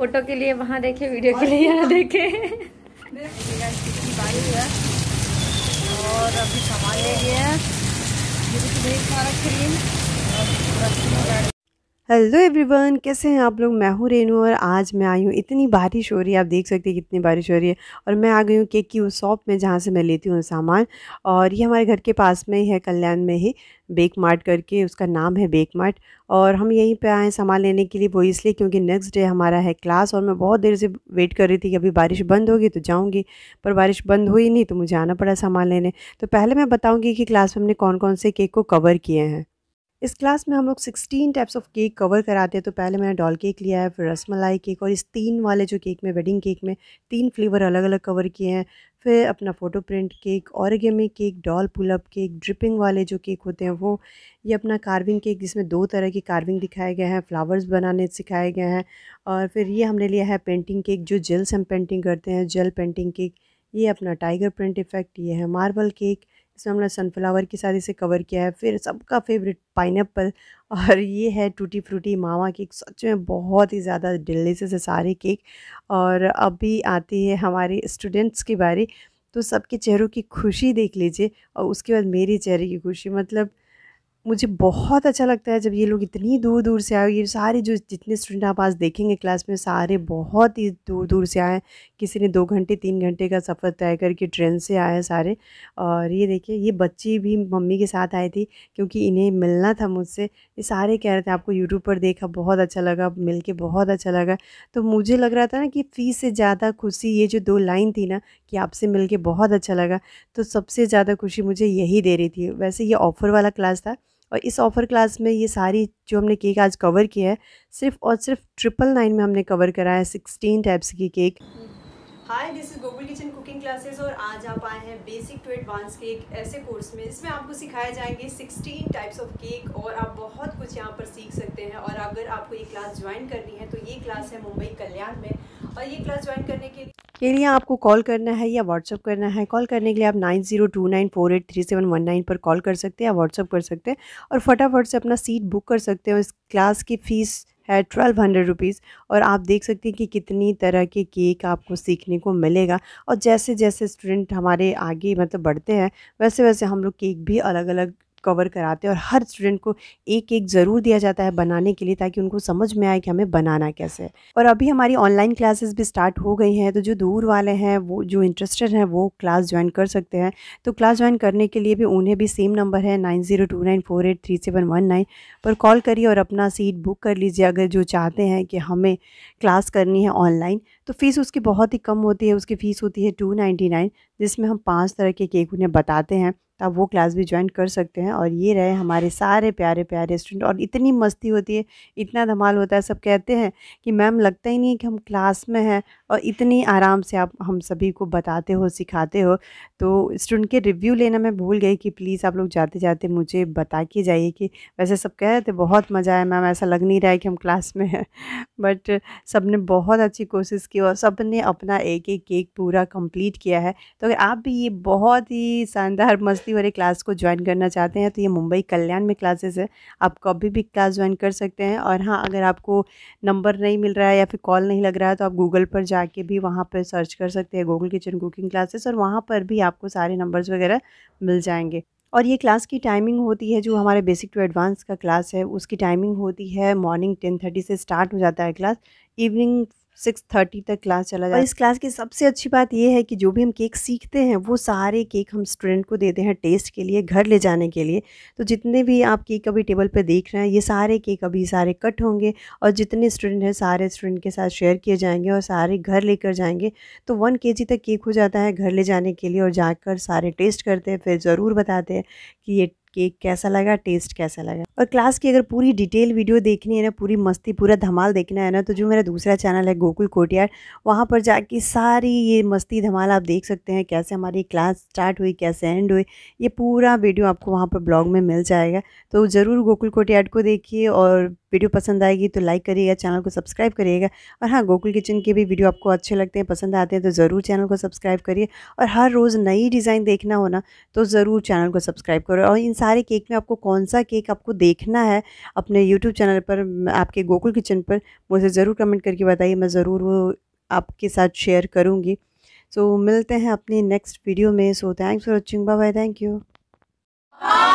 photo के लिए वहाँ देखे वीडियो के लिए यहाँ देखे और अभी सामान ले लिया है क्रीम और हेलो एवरीवन कैसे हैं आप लोग मैं हूँ रेनू और आज मैं आई हूँ इतनी बारिश हो रही है आप देख सकते हैं कितनी बारिश हो रही है और मैं आ गई हूँ केक की उस शॉप में जहाँ से मैं लेती हूँ सामान और ये हमारे घर के पास में ही है कल्याण में ही बेक मार्ट करके उसका नाम है बेक मार्ट और हम यहीं पे आए सामान लेने के लिए वो इसलिए क्योंकि नेक्स्ट डे हमारा है क्लास और मैं बहुत देर से वेट कर रही थी कि अभी बारिश बंद होगी तो जाऊँगी पर बारिश बंद हुई नहीं तो मुझे आना पड़ा सामान लेने तो पहले मैं बताऊँगी कि क्लास में हमने कौन कौन से केक को कवर किए हैं इस क्लास में हम लोग 16 टाइप्स ऑफ केक कवर कराते हैं तो पहले मैंने डॉल केक लिया है फिर रसमलाई केक और इस तीन वाले जो केक में वेडिंग केक में तीन फ्लेवर अलग अलग कवर किए हैं फिर अपना photo print cake origami cake doll pull up cake dripping वाले जो केक होते हैं वो ये अपना कार्विंग केक जिसमें दो तरह की कार्विंग दिखाए गए हैं फ्लावर्स बनाने सिखाए गए हैं और फिर ये हमने लिया है पेंटिंग केक जो जेल से हम पेंटिंग करते हैं जेल पेंटिंग केक ये अपना टाइगर प्रिंट इफ़ेक्ट ये है मार्बल केक इसमें हमने सनफ्लावर के साथ इसे कवर किया है फिर सबका फेवरेट पाइन और ये है टूटी फ्रूटी मावा केक सच में बहुत ही ज़्यादा डिलीशियस है सारे केक और अभी आती है हमारे स्टूडेंट्स की बारी तो सबके चेहरों की खुशी देख लीजिए और उसके बाद मेरे चेहरे की खुशी मतलब मुझे बहुत अच्छा लगता है जब ये लोग इतनी दूर दूर से आए ये सारे जो जितने स्टूडेंट आप आज देखेंगे क्लास में सारे बहुत ही दूर दूर से आए किसी ने दो घंटे तीन घंटे का सफ़र तय करके ट्रेन से आए सारे और ये देखिए ये बच्ची भी मम्मी के साथ आई थी क्योंकि इन्हें मिलना था मुझसे ये सारे कह रहे थे आपको यूट्यूब पर देखा बहुत अच्छा लगा मिल के बहुत अच्छा लगा तो मुझे लग रहा था ना कि फ़ीस से ज़्यादा खुशी ये जो दो लाइन थी ना कि आपसे मिल के बहुत अच्छा लगा तो सबसे ज़्यादा खुशी मुझे यही दे रही थी वैसे ये ऑफ़र वाला क्लास था और इस ऑफ़र क्लास में ये सारी जो हमने केक आज कवर किए हैं सिर्फ और सिर्फ ट्रिपल नाइन में हमने कवर करा है सिक्सटीन टाइप्स की cake hi this is Global kitchen cooking classes और आज आप आए हैं बेसिक टू एडवांस केक ऐसे कोर्स में जिसमें आपको सिखाए जाएंगे 16 टाइप्स ऑफ केक और आप बहुत कुछ यहाँ पर सीख सकते हैं और अगर आपको ये क्लास ज्वाइन करनी है तो ये क्लास है मुंबई कल्याण में और ये क्लास ज्वाइन करने के लिए के लिए आपको कॉल करना है या व्हाट्सअप करना है कॉल करने के लिए आप nine zero two nine four eight three seven one nine पर कॉल कर सकते हैं या व्हाट्सअप कर सकते हैं और फटाफट से अपना सीट बुक कर सकते हैं इस क्लास की फ़ीस है ट्वेल्व हंड्रेड रुपीज़ और आप देख सकते हैं कि कितनी तरह के केक आपको सीखने को मिलेगा और जैसे जैसे स्टूडेंट हमारे आगे मतलब बढ़ते हैं वैसे वैसे हम लोग केक भी अलग अलग कवर कराते हैं और हर स्टूडेंट को एक एक ज़रूर दिया जाता है बनाने के लिए ताकि उनको समझ में आए कि हमें बनाना कैसे है और अभी हमारी ऑनलाइन क्लासेस भी स्टार्ट हो गई हैं तो जो दूर वाले हैं वो जो इंटरेस्टेड हैं वो क्लास ज्वाइन कर सकते हैं तो क्लास ज्वाइन करने के लिए भी उन्हें भी सेम नंबर है nine zero two nine four eight three seven one nine पर कॉल करिए और अपना सीट बुक कर लीजिए अगर जो चाहते हैं कि हमें क्लास करनी है ऑनलाइन तो फ़ीस उसकी बहुत ही कम होती है उसकी फ़ीस होती है टू नाइन्टी नाइन जिसमें हम पांच तरह के केक उन्हें बताते हैं तो आप वो क्लास भी ज्वाइन कर सकते हैं और ये रहे हमारे सारे प्यारे प्यारे स्टूडेंट और इतनी मस्ती होती है इतना धमाल होता है सब कहते हैं कि मैम लगता ही नहीं है कि हम क्लास में हैं और इतनी आराम से आप हम सभी को बताते हो सिखाते हो तो स्टूडेंट के रिव्यू लेना मैं भूल गई कि प्लीज़ आप लोग जाते जाते मुझे बता के जाइए कि वैसे सब कह रहे थे बहुत मज़ा आया मैम ऐसा लग नहीं रहा है कि हम क्लास में हैं बट सब ने बहुत अच्छी कोशिश की और सब ने अपना एक एक केक पूरा कंप्लीट किया है तो अगर आप भी ये बहुत ही शानदार मस्ती वाले क्लास को ज्वाइन करना चाहते हैं तो ये मुंबई कल्याण में क्लासेस है आप कभी भी क्लास ज्वाइन कर सकते हैं और हाँ अगर आपको नंबर नहीं मिल रहा है या फिर कॉल नहीं लग रहा है तो आप गूगल पर जाके भी वहाँ पर सर्च कर सकते हैं गूगल किचन कुकिंग क्लासेस और वहाँ पर भी आपको सारे नंबर्स वगैरह मिल जाएंगे और ये क्लास की टाइमिंग होती है जो हमारे बेसिक टू एडवांस का क्लास है उसकी टाइमिंग होती है मॉर्निंग टेन थर्टी से स्टार्ट हो जाता है क्लास इवनिंग सिक्स थर्टी तक क्लास चला जाए इस क्लास की सबसे अच्छी बात यह है कि जो भी हम केक सीखते हैं वो सारे केक हम स्टूडेंट को देते हैं टेस्ट के लिए घर ले जाने के लिए तो जितने भी आप केक अभी टेबल पे देख रहे हैं ये सारे केक अभी सारे कट होंगे और जितने स्टूडेंट हैं सारे स्टूडेंट के साथ शेयर किए जाएंगे और सारे घर लेकर जाएंगे तो वन के तक केक हो जाता है घर ले जाने के लिए और जाकर सारे टेस्ट करते हैं फिर ज़रूर बताते हैं कि ये केक कैसा लगा टेस्ट कैसा लगा और क्लास की अगर पूरी डिटेल वीडियो देखनी है ना पूरी मस्ती पूरा धमाल देखना है ना तो जो मेरा दूसरा चैनल है गोकुल कोटियार वहाँ पर जाके सारी ये मस्ती धमाल आप देख सकते हैं कैसे हमारी क्लास स्टार्ट हुई कैसे एंड हुई ये पूरा वीडियो आपको वहाँ पर ब्लॉग में मिल जाएगा तो ज़रूर गोकुल कोटियार को देखिए और वीडियो पसंद आएगी तो लाइक करिएगा चैनल को सब्सक्राइब करिएगा और हाँ गोकुल किचन के भी वीडियो आपको अच्छे लगते हैं पसंद आते हैं तो ज़रूर चैनल को सब्सक्राइब करिए और हर रोज़ नई डिज़ाइन देखना हो ना तो ज़रूर चैनल को सब्सक्राइब करो और इन सारे केक में आपको कौन सा केक आपको देखना है अपने यूट्यूब चैनल पर आपके गोकुल किचन पर मुझे ज़रूर कमेंट करके बताइए मैं ज़रूर वो आपके साथ शेयर करूँगी सो so, मिलते हैं अपनी नेक्स्ट वीडियो में so thanks for watching bye bye thank you